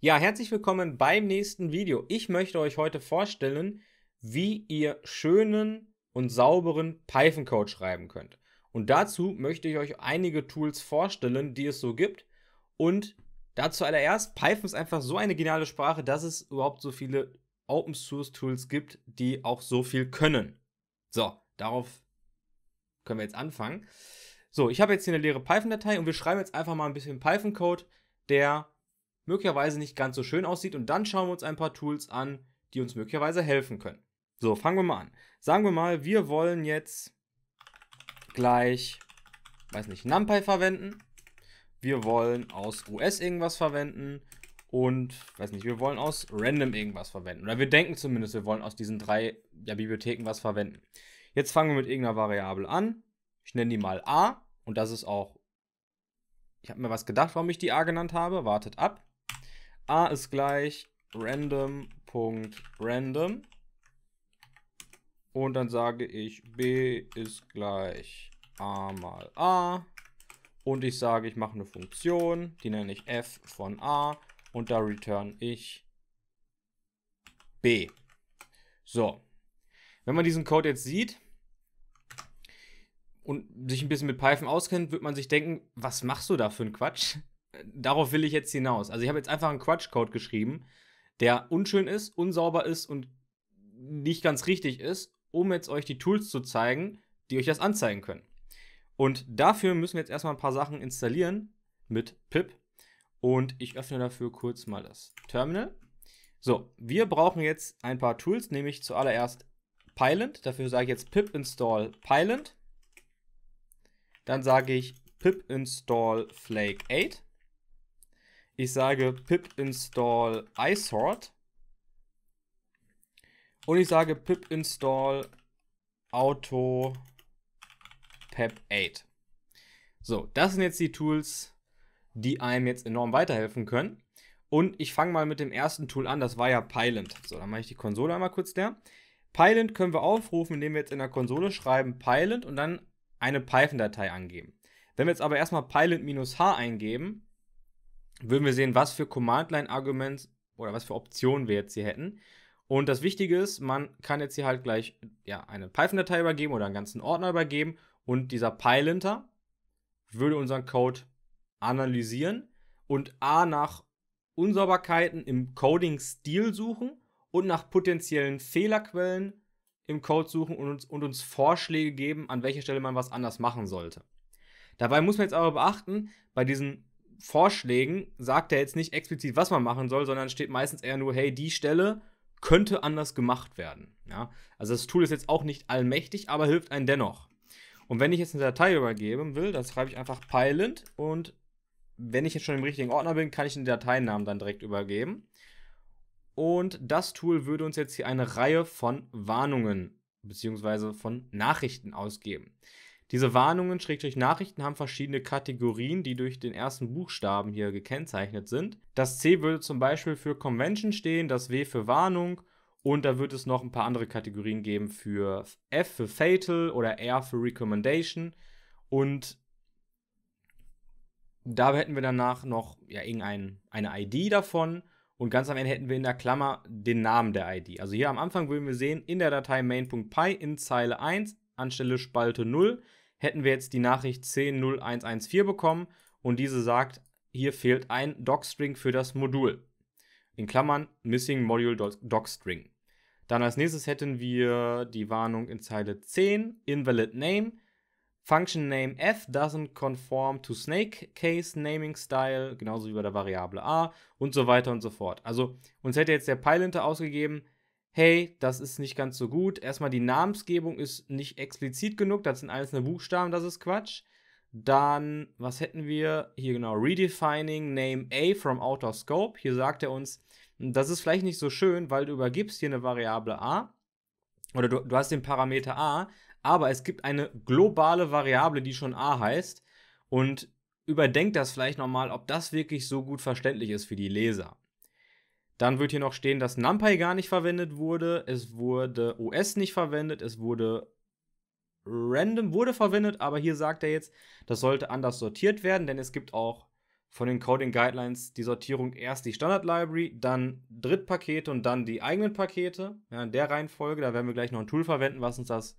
Ja, herzlich willkommen beim nächsten Video. Ich möchte euch heute vorstellen, wie ihr schönen und sauberen Python Code schreiben könnt. Und dazu möchte ich euch einige Tools vorstellen, die es so gibt. Und dazu allererst, Python ist einfach so eine geniale Sprache, dass es überhaupt so viele Open Source Tools gibt, die auch so viel können. So, darauf können wir jetzt anfangen. So, ich habe jetzt hier eine leere Python-Datei und wir schreiben jetzt einfach mal ein bisschen Python-Code, der möglicherweise nicht ganz so schön aussieht und dann schauen wir uns ein paar Tools an, die uns möglicherweise helfen können. So, fangen wir mal an. Sagen wir mal, wir wollen jetzt gleich, weiß nicht, NumPy verwenden. Wir wollen aus US irgendwas verwenden und, weiß nicht, wir wollen aus Random irgendwas verwenden. Oder wir denken zumindest, wir wollen aus diesen drei ja, Bibliotheken was verwenden. Jetzt fangen wir mit irgendeiner Variable an. Ich nenne die mal a und das ist auch, ich habe mir was gedacht, warum ich die a genannt habe. Wartet ab a ist gleich random.random und dann sage ich b ist gleich a mal a und ich sage, ich mache eine Funktion, die nenne ich f von a und da return ich b. So, wenn man diesen Code jetzt sieht und sich ein bisschen mit Python auskennt, wird man sich denken, was machst du da für einen Quatsch? darauf will ich jetzt hinaus. Also ich habe jetzt einfach einen Quatschcode geschrieben, der unschön ist, unsauber ist und nicht ganz richtig ist, um jetzt euch die Tools zu zeigen, die euch das anzeigen können. Und dafür müssen wir jetzt erstmal ein paar Sachen installieren mit pip. Und ich öffne dafür kurz mal das Terminal. So, wir brauchen jetzt ein paar Tools, nämlich zuallererst Pyland. Dafür sage ich jetzt pip install Pyland. Dann sage ich pip install flake 8. Ich sage pip install isort. Und ich sage pip install auto pep8. So, das sind jetzt die Tools, die einem jetzt enorm weiterhelfen können. Und ich fange mal mit dem ersten Tool an, das war ja Pylint. So, dann mache ich die Konsole einmal kurz leer. Pylint können wir aufrufen, indem wir jetzt in der Konsole schreiben Pylint und dann eine Python-Datei angeben. Wenn wir jetzt aber erstmal Pylint-h eingeben, würden wir sehen, was für Command-Line-Arguments oder was für Optionen wir jetzt hier hätten. Und das Wichtige ist, man kann jetzt hier halt gleich ja, eine Python-Datei übergeben oder einen ganzen Ordner übergeben und dieser Pylinter würde unseren Code analysieren und A nach Unsauberkeiten im Coding-Stil suchen und nach potenziellen Fehlerquellen im Code suchen und uns, und uns Vorschläge geben, an welcher Stelle man was anders machen sollte. Dabei muss man jetzt aber beachten, bei diesen Vorschlägen sagt er jetzt nicht explizit, was man machen soll, sondern steht meistens eher nur, hey, die Stelle könnte anders gemacht werden. Ja? Also das Tool ist jetzt auch nicht allmächtig, aber hilft einem dennoch. Und wenn ich jetzt eine Datei übergeben will, dann schreibe ich einfach Pylint und wenn ich jetzt schon im richtigen Ordner bin, kann ich den Dateinamen dann direkt übergeben. Und das Tool würde uns jetzt hier eine Reihe von Warnungen bzw. von Nachrichten ausgeben. Diese Warnungen, Schrägstrich Nachrichten, haben verschiedene Kategorien, die durch den ersten Buchstaben hier gekennzeichnet sind. Das C würde zum Beispiel für Convention stehen, das W für Warnung und da wird es noch ein paar andere Kategorien geben für F für Fatal oder R für Recommendation und da hätten wir danach noch ja, irgendeine eine ID davon und ganz am Ende hätten wir in der Klammer den Namen der ID. Also hier am Anfang würden wir sehen, in der Datei main.py in Zeile 1 anstelle Spalte 0 hätten wir jetzt die Nachricht 10.0114 bekommen und diese sagt, hier fehlt ein Docstring für das Modul. In Klammern Missing Module Docstring. Dann als nächstes hätten wir die Warnung in Zeile 10, Invalid Name. Function Name f doesn't conform to Snake Case Naming Style, genauso wie bei der Variable a und so weiter und so fort. Also uns hätte jetzt der Pylinter ausgegeben, hey, das ist nicht ganz so gut. Erstmal die Namensgebung ist nicht explizit genug, das sind einzelne Buchstaben, das ist Quatsch. Dann, was hätten wir? Hier genau, Redefining Name A from Outer Scope. Hier sagt er uns, das ist vielleicht nicht so schön, weil du übergibst hier eine Variable A oder du, du hast den Parameter A, aber es gibt eine globale Variable, die schon A heißt und überdenkt das vielleicht nochmal, ob das wirklich so gut verständlich ist für die Leser. Dann wird hier noch stehen, dass NumPy gar nicht verwendet wurde. Es wurde OS nicht verwendet. Es wurde Random wurde verwendet, aber hier sagt er jetzt, das sollte anders sortiert werden, denn es gibt auch von den Coding Guidelines die Sortierung erst die Standard Library, dann Drittpakete und dann die eigenen Pakete. Ja, in der Reihenfolge, da werden wir gleich noch ein Tool verwenden, was uns das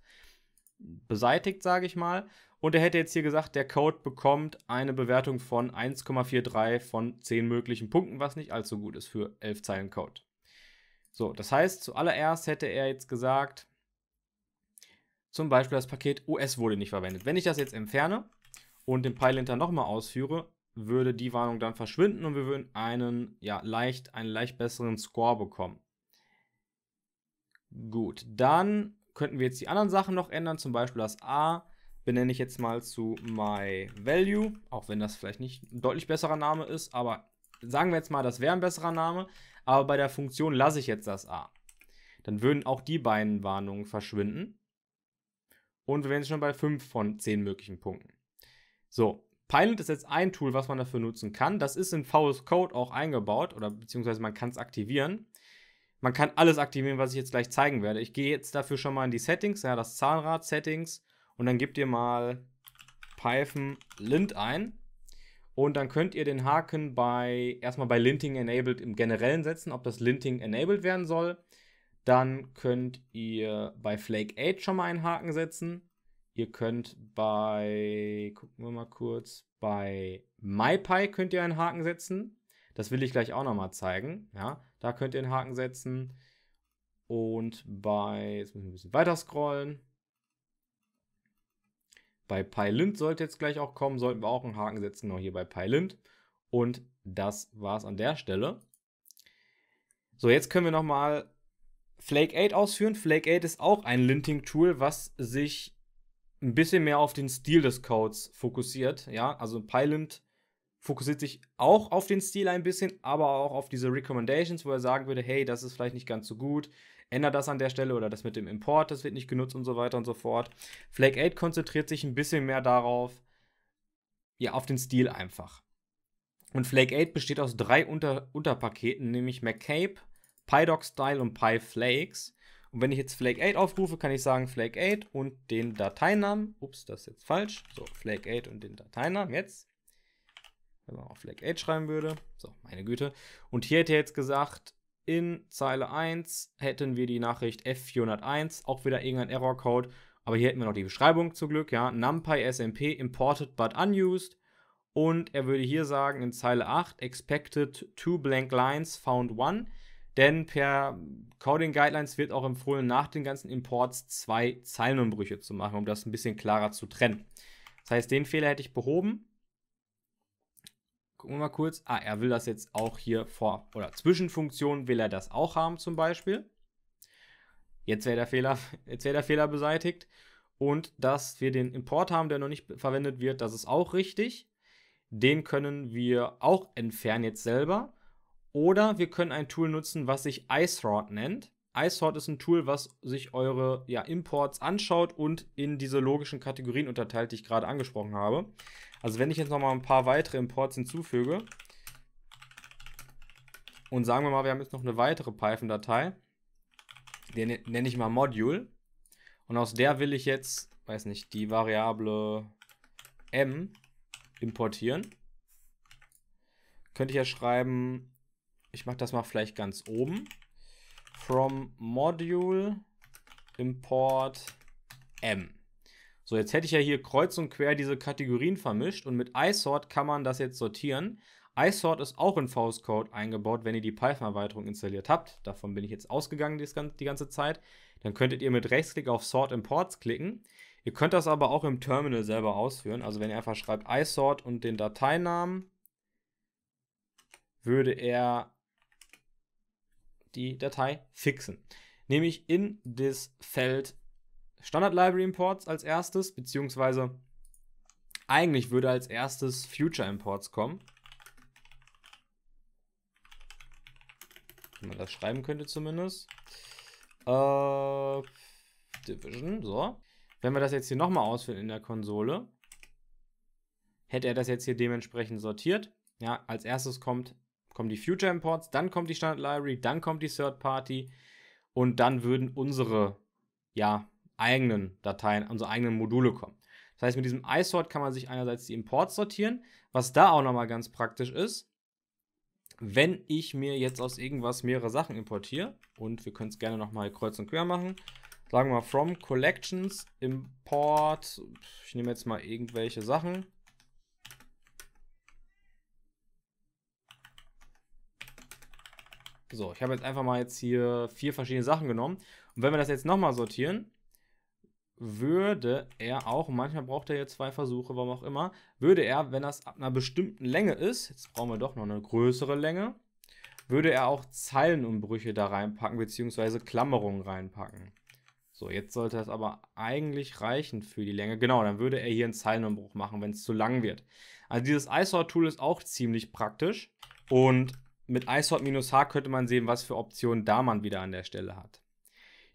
beseitigt, sage ich mal. Und er hätte jetzt hier gesagt, der Code bekommt eine Bewertung von 1,43 von 10 möglichen Punkten, was nicht allzu gut ist für 11 Zeilen Code. So, das heißt, zuallererst hätte er jetzt gesagt, zum Beispiel das Paket US wurde nicht verwendet. Wenn ich das jetzt entferne und den PyLinter nochmal ausführe, würde die Warnung dann verschwinden und wir würden einen, ja, leicht, einen leicht besseren Score bekommen. Gut, dann könnten wir jetzt die anderen Sachen noch ändern, zum Beispiel das A benenne ich jetzt mal zu myValue, auch wenn das vielleicht nicht ein deutlich besserer Name ist, aber sagen wir jetzt mal, das wäre ein besserer Name, aber bei der Funktion lasse ich jetzt das a. Dann würden auch die beiden Warnungen verschwinden. Und wir wären schon bei 5 von 10 möglichen Punkten. So, Pilot ist jetzt ein Tool, was man dafür nutzen kann. Das ist in VS Code auch eingebaut oder beziehungsweise man kann es aktivieren. Man kann alles aktivieren, was ich jetzt gleich zeigen werde. Ich gehe jetzt dafür schon mal in die Settings, ja, das Zahnrad Settings und dann gebt ihr mal Python lint ein. Und dann könnt ihr den Haken bei erstmal bei linting enabled im generellen setzen, ob das linting enabled werden soll. Dann könnt ihr bei Flake 8 schon mal einen Haken setzen. Ihr könnt bei, gucken wir mal kurz, bei MyPy könnt ihr einen Haken setzen. Das will ich gleich auch nochmal zeigen. Ja, da könnt ihr einen Haken setzen. Und bei, jetzt müssen wir ein bisschen weiter scrollen. Bei PyLint sollte jetzt gleich auch kommen, sollten wir auch einen Haken setzen, noch genau hier bei PyLint. Und das war's an der Stelle. So, jetzt können wir nochmal Flake 8 ausführen. Flake 8 ist auch ein Linting-Tool, was sich ein bisschen mehr auf den Stil des Codes fokussiert. Ja, also PyLint fokussiert sich auch auf den Stil ein bisschen, aber auch auf diese Recommendations, wo er sagen würde, hey, das ist vielleicht nicht ganz so gut, ändert das an der Stelle oder das mit dem Import, das wird nicht genutzt und so weiter und so fort. Flag 8 konzentriert sich ein bisschen mehr darauf, ja, auf den Stil einfach. Und Flake 8 besteht aus drei Unter Unterpaketen, nämlich McCabe, PyDoc Style und PyFlakes. Und wenn ich jetzt Flake 8 aufrufe, kann ich sagen Flake 8 und den Dateinamen. Ups, das ist jetzt falsch. So, Flake 8 und den Dateinamen jetzt. Wenn man auf Flake 8 schreiben würde. So, meine Güte. Und hier hätte er jetzt gesagt, in Zeile 1 hätten wir die Nachricht F401, auch wieder irgendein Errorcode. Aber hier hätten wir noch die Beschreibung zum Glück, ja. NumPy SMP imported but unused. Und er würde hier sagen in Zeile 8 expected two blank lines found one. Denn per Coding Guidelines wird auch empfohlen, nach den ganzen Imports zwei Zeilenumbrüche zu machen, um das ein bisschen klarer zu trennen. Das heißt, den Fehler hätte ich behoben. Gucken wir mal kurz. Ah, er will das jetzt auch hier vor. Oder Zwischenfunktionen will er das auch haben zum Beispiel. Jetzt wäre der Fehler, jetzt wäre der Fehler beseitigt. Und dass wir den Import haben, der noch nicht verwendet wird, das ist auch richtig. Den können wir auch entfernen jetzt selber. Oder wir können ein Tool nutzen, was sich IceRod nennt iSort ist ein Tool, was sich eure ja, Imports anschaut und in diese logischen Kategorien unterteilt, die ich gerade angesprochen habe. Also wenn ich jetzt nochmal ein paar weitere Imports hinzufüge und sagen wir mal, wir haben jetzt noch eine weitere Python-Datei, die nenne ich mal Module und aus der will ich jetzt, weiß nicht, die Variable m importieren. Könnte ich ja schreiben, ich mache das mal vielleicht ganz oben from Module import m. So, jetzt hätte ich ja hier kreuz und quer diese Kategorien vermischt und mit isort kann man das jetzt sortieren. isort ist auch in VS Code eingebaut, wenn ihr die Python-Erweiterung installiert habt. Davon bin ich jetzt ausgegangen die ganze Zeit. Dann könntet ihr mit Rechtsklick auf Sort Imports klicken. Ihr könnt das aber auch im Terminal selber ausführen. Also wenn ihr einfach schreibt isort und den Dateinamen, würde er die Datei fixen. Nämlich in das Feld Standard Library Imports als erstes, beziehungsweise eigentlich würde als erstes Future Imports kommen. Wenn man das schreiben könnte zumindest. Äh, Division, so. Wenn wir das jetzt hier nochmal ausführen in der Konsole, hätte er das jetzt hier dementsprechend sortiert. Ja, als erstes kommt kommen die Future Imports, dann kommt die Standard Library, dann kommt die Third Party und dann würden unsere ja, eigenen Dateien, unsere eigenen Module kommen. Das heißt, mit diesem iSort kann man sich einerseits die Imports sortieren, was da auch nochmal ganz praktisch ist. Wenn ich mir jetzt aus irgendwas mehrere Sachen importiere, und wir können es gerne nochmal kreuz und quer machen, sagen wir mal from collections import, ich nehme jetzt mal irgendwelche Sachen, So, ich habe jetzt einfach mal jetzt hier vier verschiedene Sachen genommen. Und wenn wir das jetzt nochmal sortieren, würde er auch, manchmal braucht er jetzt zwei Versuche, warum auch immer, würde er, wenn das ab einer bestimmten Länge ist, jetzt brauchen wir doch noch eine größere Länge, würde er auch Zeilenumbrüche da reinpacken, beziehungsweise Klammerungen reinpacken. So, jetzt sollte das aber eigentlich reichen für die Länge. Genau, dann würde er hier einen Zeilenumbruch machen, wenn es zu lang wird. Also dieses isort tool ist auch ziemlich praktisch und mit isort-h könnte man sehen, was für Optionen da man wieder an der Stelle hat.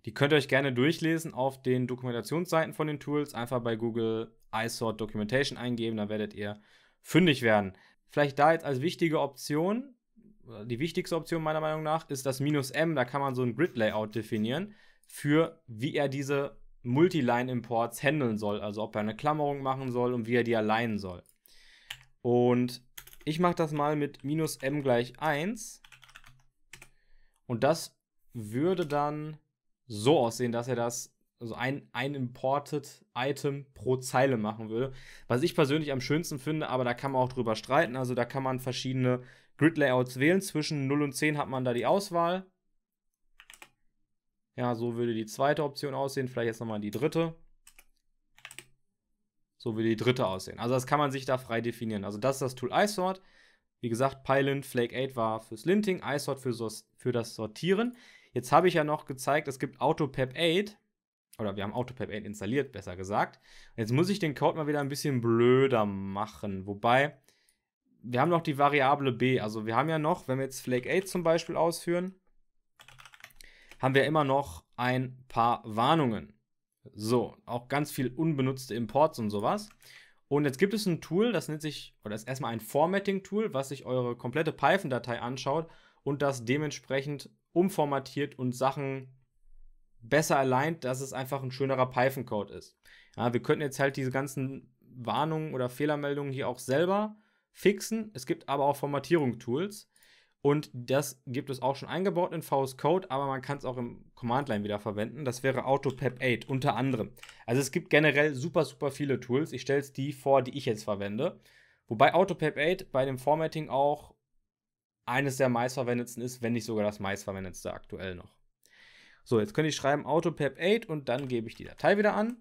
Die könnt ihr euch gerne durchlesen auf den Dokumentationsseiten von den Tools. Einfach bei Google isort Documentation eingeben, da werdet ihr fündig werden. Vielleicht da jetzt als wichtige Option, die wichtigste Option meiner Meinung nach, ist das Minus M. Da kann man so ein Grid-Layout definieren für, wie er diese Multiline-Imports handeln soll. Also ob er eine Klammerung machen soll und wie er die alignen soll. Und ich mache das mal mit minus m gleich 1. Und das würde dann so aussehen, dass er das, also ein, ein Imported Item pro Zeile machen würde. Was ich persönlich am schönsten finde, aber da kann man auch drüber streiten. Also da kann man verschiedene Grid-Layouts wählen. Zwischen 0 und 10 hat man da die Auswahl. Ja, so würde die zweite Option aussehen. Vielleicht jetzt nochmal die dritte so wie die dritte aussehen. Also das kann man sich da frei definieren. Also das ist das Tool iSort. Wie gesagt, Pylint, Flake 8 war fürs Linting, iSort für, für das Sortieren. Jetzt habe ich ja noch gezeigt, es gibt AutoPep 8. Oder wir haben AutoPep 8 installiert, besser gesagt. Jetzt muss ich den Code mal wieder ein bisschen blöder machen. Wobei, wir haben noch die Variable b. Also wir haben ja noch, wenn wir jetzt Flake 8 zum Beispiel ausführen, haben wir immer noch ein paar Warnungen. So, auch ganz viel unbenutzte Imports und sowas. Und jetzt gibt es ein Tool, das nennt sich, oder ist erstmal ein Formatting-Tool, was sich eure komplette Python-Datei anschaut und das dementsprechend umformatiert und Sachen besser aligned, dass es einfach ein schönerer Python-Code ist. Ja, wir könnten jetzt halt diese ganzen Warnungen oder Fehlermeldungen hier auch selber fixen. Es gibt aber auch Formatierung-Tools. Und das gibt es auch schon eingebaut in VS Code, aber man kann es auch im Command Line wieder verwenden. Das wäre AutoPep 8 unter anderem. Also es gibt generell super, super viele Tools. Ich stelle es die vor, die ich jetzt verwende. Wobei AutoPep 8 bei dem Formatting auch eines der meistverwendetsten ist, wenn nicht sogar das meistverwendetste aktuell noch. So, jetzt könnte ich schreiben AutoPep 8 und dann gebe ich die Datei wieder an.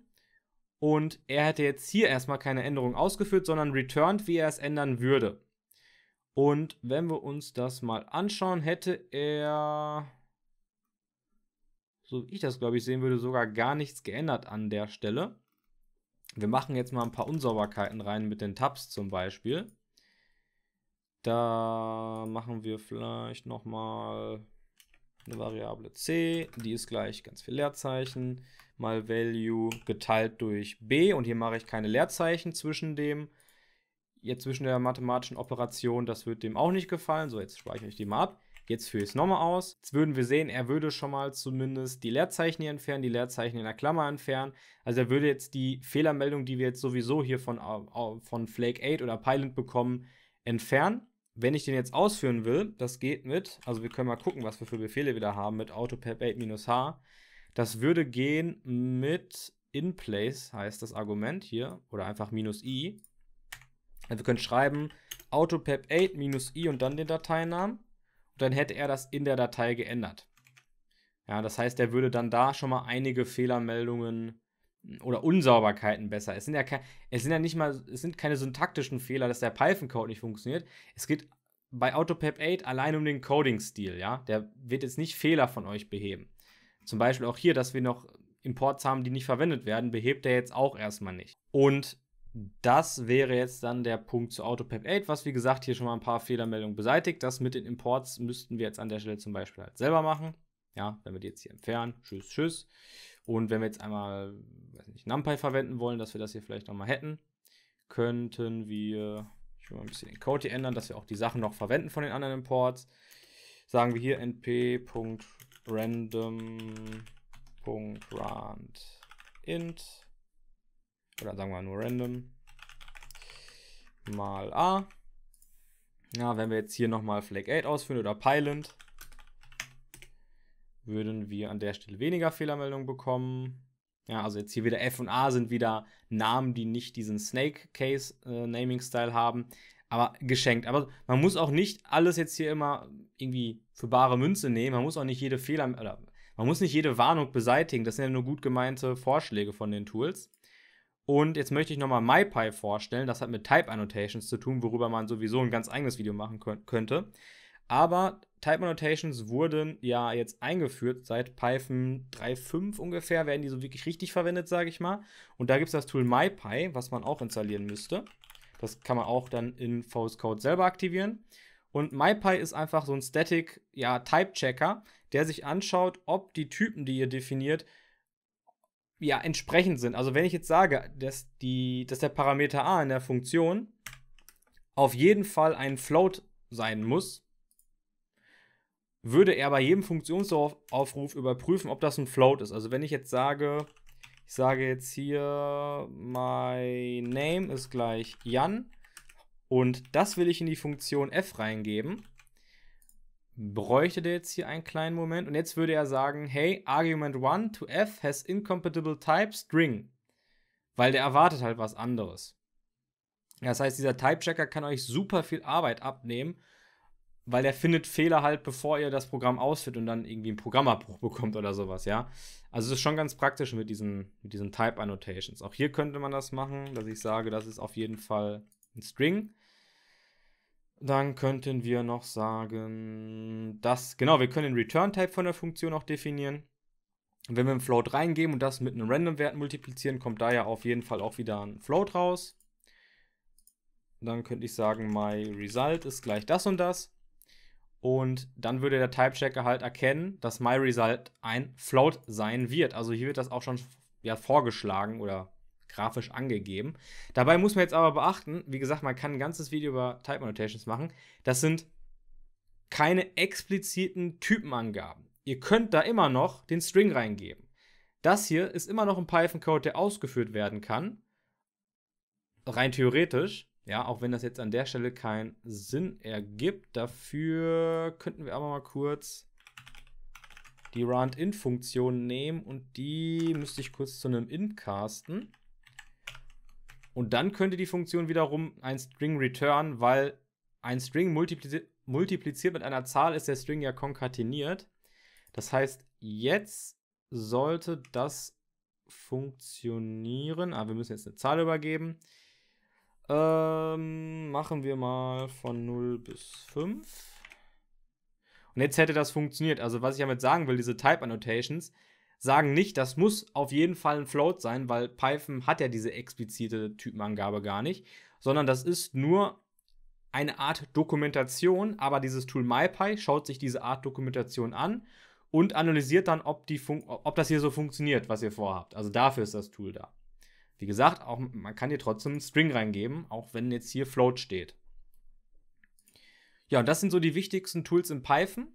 Und er hätte jetzt hier erstmal keine Änderung ausgeführt, sondern returned, wie er es ändern würde. Und wenn wir uns das mal anschauen, hätte er, so wie ich das glaube ich sehen würde, sogar gar nichts geändert an der Stelle. Wir machen jetzt mal ein paar Unsauberkeiten rein mit den Tabs zum Beispiel. Da machen wir vielleicht nochmal eine Variable c, die ist gleich ganz viel Leerzeichen, mal value geteilt durch b und hier mache ich keine Leerzeichen zwischen dem jetzt zwischen der mathematischen Operation, das wird dem auch nicht gefallen. So, jetzt speichere ich die mal ab. Jetzt führe ich es nochmal aus. Jetzt würden wir sehen, er würde schon mal zumindest die Leerzeichen hier entfernen, die Leerzeichen in der Klammer entfernen. Also er würde jetzt die Fehlermeldung, die wir jetzt sowieso hier von, von Flake 8 oder Pilot bekommen, entfernen. Wenn ich den jetzt ausführen will, das geht mit, also wir können mal gucken, was wir für Befehle wieder haben mit autopep 8-h. Das würde gehen mit in place, heißt das Argument hier, oder einfach minus i. Also wir können schreiben autopep8-i und dann den Dateinamen. Und dann hätte er das in der Datei geändert. Ja, das heißt, er würde dann da schon mal einige Fehlermeldungen hm, oder Unsauberkeiten besser. Es sind ja, es sind ja nicht mal, es sind keine syntaktischen Fehler, dass der Python-Code nicht funktioniert. Es geht bei AutoPep 8 allein um den Coding-Stil, ja. Der wird jetzt nicht Fehler von euch beheben. Zum Beispiel auch hier, dass wir noch Imports haben, die nicht verwendet werden, behebt er jetzt auch erstmal nicht. Und das wäre jetzt dann der Punkt zu AutoPep 8, was wie gesagt hier schon mal ein paar Fehlermeldungen beseitigt. Das mit den Imports müssten wir jetzt an der Stelle zum Beispiel halt selber machen. Ja, wenn wir die jetzt hier entfernen, tschüss, tschüss. Und wenn wir jetzt einmal, weiß nicht, NumPy verwenden wollen, dass wir das hier vielleicht nochmal hätten, könnten wir, ich will mal ein bisschen den Code hier ändern, dass wir auch die Sachen noch verwenden von den anderen Imports. Sagen wir hier np.random.randint oder sagen wir nur random, mal a. Ja, wenn wir jetzt hier nochmal Flag 8 ausführen oder Pilot, würden wir an der Stelle weniger Fehlermeldungen bekommen. Ja, also jetzt hier wieder F und A sind wieder Namen, die nicht diesen Snake Case äh, Naming Style haben, aber geschenkt. Aber man muss auch nicht alles jetzt hier immer irgendwie für bare Münze nehmen. Man muss auch nicht jede Fehler oder man muss nicht jede Warnung beseitigen. Das sind ja nur gut gemeinte Vorschläge von den Tools. Und jetzt möchte ich nochmal MyPy vorstellen. Das hat mit Type Annotations zu tun, worüber man sowieso ein ganz eigenes Video machen könnte. Aber Type Annotations wurden ja jetzt eingeführt. Seit Python 3.5 ungefähr werden die so wirklich richtig verwendet, sage ich mal. Und da gibt es das Tool MyPy, was man auch installieren müsste. Das kann man auch dann in VS Code selber aktivieren. Und MyPy ist einfach so ein Static ja, Type Checker, der sich anschaut, ob die Typen, die ihr definiert, ja, entsprechend sind. Also wenn ich jetzt sage, dass, die, dass der Parameter a in der Funktion auf jeden Fall ein Float sein muss, würde er bei jedem Funktionsaufruf überprüfen, ob das ein Float ist. Also wenn ich jetzt sage, ich sage jetzt hier, my name ist gleich Jan und das will ich in die Funktion f reingeben, bräuchte der jetzt hier einen kleinen Moment. Und jetzt würde er sagen, hey, Argument 1 to f has incompatible type string. Weil der erwartet halt was anderes. Das heißt, dieser Type-Checker kann euch super viel Arbeit abnehmen, weil der findet Fehler halt, bevor ihr das Programm ausführt und dann irgendwie einen Programmabbruch bekommt oder sowas, ja. Also es ist schon ganz praktisch mit diesen, mit diesen Type-Annotations. Auch hier könnte man das machen, dass ich sage, das ist auf jeden Fall ein String. Dann könnten wir noch sagen, dass, genau, wir können den Return-Type von der Funktion auch definieren. wenn wir einen Float reingeben und das mit einem Random-Wert multiplizieren, kommt da ja auf jeden Fall auch wieder ein Float raus. Dann könnte ich sagen, my result ist gleich das und das. Und dann würde der Type-Checker halt erkennen, dass my result ein Float sein wird. Also hier wird das auch schon ja, vorgeschlagen oder grafisch angegeben. Dabei muss man jetzt aber beachten, wie gesagt, man kann ein ganzes Video über Type Annotations machen. Das sind keine expliziten Typenangaben. Ihr könnt da immer noch den String reingeben. Das hier ist immer noch ein Python-Code, der ausgeführt werden kann. Rein theoretisch, ja, auch wenn das jetzt an der Stelle keinen Sinn ergibt. Dafür könnten wir aber mal kurz die rand in funktion nehmen und die müsste ich kurz zu einem In casten. Und dann könnte die Funktion wiederum ein String return, weil ein String multipliziert, multipliziert mit einer Zahl ist der String ja konkateniert. Das heißt, jetzt sollte das funktionieren. Ah, wir müssen jetzt eine Zahl übergeben. Ähm, machen wir mal von 0 bis 5. Und jetzt hätte das funktioniert. Also was ich damit sagen will, diese Type Annotations, sagen nicht, das muss auf jeden Fall ein Float sein, weil Python hat ja diese explizite Typenangabe gar nicht, sondern das ist nur eine Art Dokumentation, aber dieses Tool MyPy schaut sich diese Art Dokumentation an und analysiert dann, ob, die ob das hier so funktioniert, was ihr vorhabt. Also dafür ist das Tool da. Wie gesagt, auch, man kann hier trotzdem einen String reingeben, auch wenn jetzt hier Float steht. Ja, und das sind so die wichtigsten Tools in Python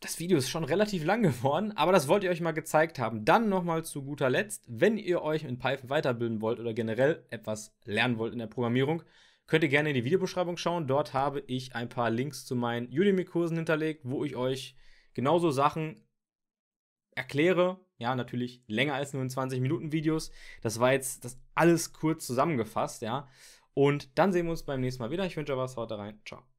das Video ist schon relativ lang geworden, aber das wollt ihr euch mal gezeigt haben. Dann nochmal zu guter Letzt, wenn ihr euch in Python weiterbilden wollt oder generell etwas lernen wollt in der Programmierung, könnt ihr gerne in die Videobeschreibung schauen. Dort habe ich ein paar Links zu meinen Udemy-Kursen hinterlegt, wo ich euch genauso Sachen erkläre. Ja, natürlich länger als nur in 20 Minuten Videos. Das war jetzt das alles kurz zusammengefasst, ja. Und dann sehen wir uns beim nächsten Mal wieder. Ich wünsche euch was, haut rein. Ciao.